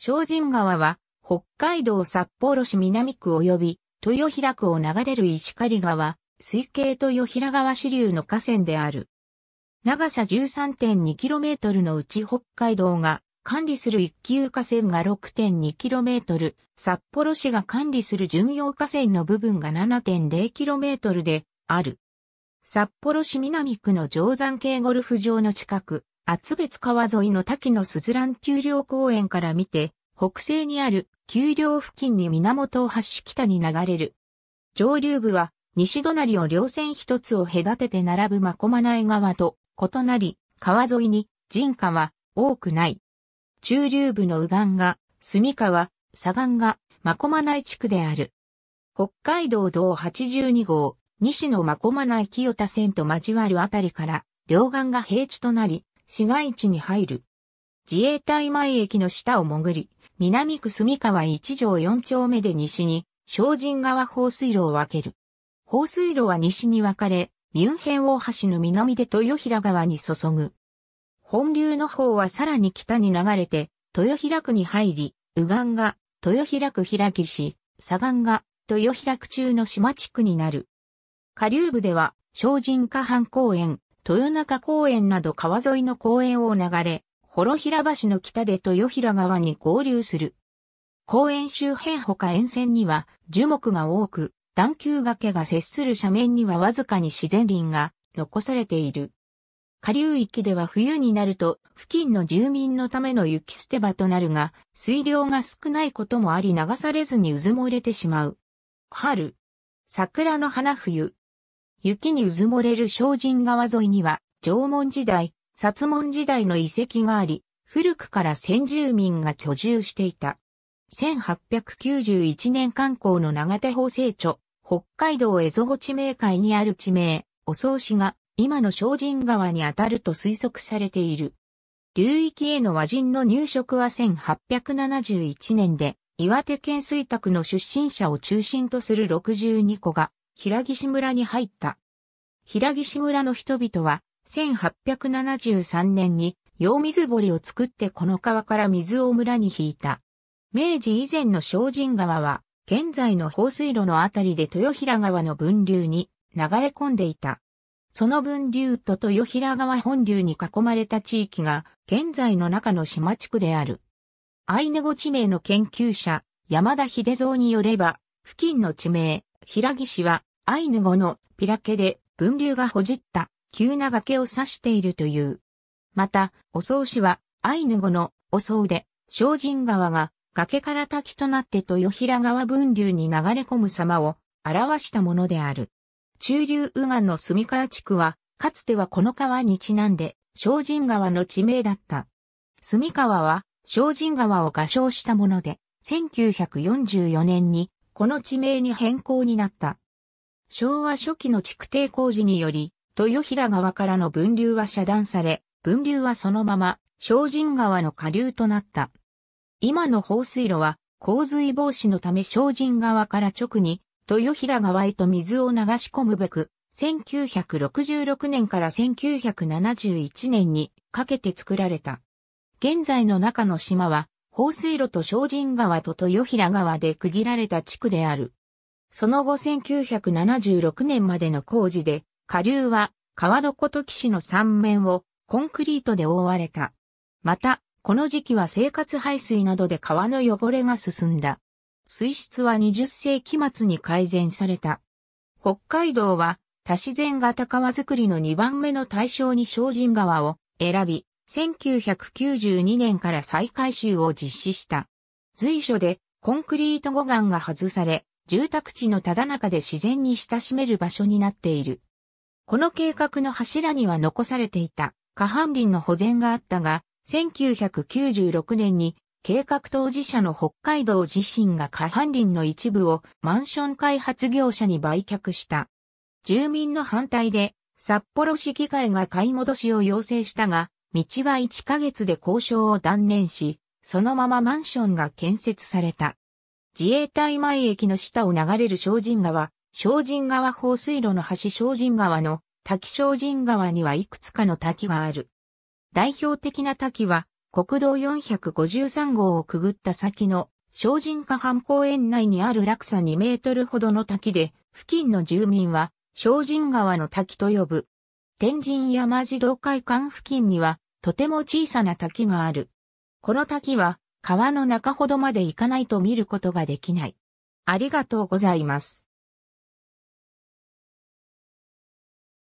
精人川は、北海道札幌市南区及び、豊平区を流れる石狩川、水系豊平川支流の河川である。長さ 13.2km のうち北海道が管理する一級河川が 6.2km、札幌市が管理する巡洋河川の部分が 7.0km である。札幌市南区の定山系ゴルフ場の近く、厚別川沿いの滝のすずらん丘陵公園から見て、北西にある丘陵付近に源を発し北に流れる。上流部は西隣を両線一つを隔てて並ぶまこまない川と異なり、川沿いに人家は多くない。中流部の右岸が、住川、左岸が、まこまない地区である。北海道道82号、西のまこまない清田線と交わるあたりから、両岸が平地となり、市街地に入る。自衛隊前駅の下を潜り、南区住川一条四丁目で西に、精進川放水路を分ける。放水路は西に分かれ、ミュンヘン大橋の南で豊平川に注ぐ。本流の方はさらに北に流れて、豊平区に入り、右岸が豊平区平きし、左岸が豊平区中の島地区になる。下流部では、精進河畔公園、豊中公園など川沿いの公園を流れ、幌平橋の北で豊平川に合流する。公園周辺ほか沿線には樹木が多く、段丘崖が接する斜面にはわずかに自然林が残されている。下流域では冬になると付近の住民のための雪捨て場となるが、水量が少ないこともあり流されずに渦漏れてしまう。春。桜の花冬。雪にうずもれる精進川沿いには、縄文時代、薩門時代の遺跡があり、古くから先住民が居住していた。1891年観光の長手法成著、北海道蝦夷地名会にある地名、お葬師が今の精進川にあたると推測されている。流域への和人の入植は1871年で、岩手県水宅の出身者を中心とする62個が平岸村に入った。平岸村の人々は、1873年に、用水堀を作ってこの川から水を村に引いた。明治以前の精進川は、現在の放水路のあたりで豊平川の分流に流れ込んでいた。その分流と豊平川本流に囲まれた地域が、現在の中の島地区である。アイネゴ地名の研究者、山田秀蔵によれば、付近の地名、平岸は、アイヌ語のピラケで分流がほじった急な崖を指しているという。また、お葬師はアイヌ語のお葬で、精進川が崖から滝となって豊平川分流に流れ込む様を表したものである。中流右岸の住川地区は、かつてはこの川にちなんで、精進川の地名だった。住川は、精進川を合唱したもので、1944年に、この地名に変更になった。昭和初期の築堤工事により、豊平川からの分流は遮断され、分流はそのまま、精進川の下流となった。今の放水路は、洪水防止のため精進川から直に、豊平川へと水を流し込むべく、1966年から1971年にかけて作られた。現在の中の島は、放水路と精進川と豊平川で区切られた地区である。その後1976年までの工事で、下流は川床と岸の三面をコンクリートで覆われた。また、この時期は生活排水などで川の汚れが進んだ。水質は20世紀末に改善された。北海道は多自然型川づくりの2番目の対象に精進川を選び、1992年から再改修を実施した。随所でコンクリート護岸が外され、住宅地のただ中で自然に親しめる場所になっている。この計画の柱には残されていた下半林の保全があったが、1996年に計画当事者の北海道自身が下半林の一部をマンション開発業者に売却した。住民の反対で札幌市議会が買い戻しを要請したが、道は1ヶ月で交渉を断念し、そのままマンションが建設された。自衛隊前駅の下を流れる精進川、精進川放水路の橋精進川の滝精進川にはいくつかの滝がある。代表的な滝は国道453号をくぐった先の精進河畔公園内にある落差2メートルほどの滝で、付近の住民は精進川の滝と呼ぶ。天神山自動会館付近にはとても小さな滝がある。この滝は川の中ほどまで行かないと見ることができない。ありがとうございます。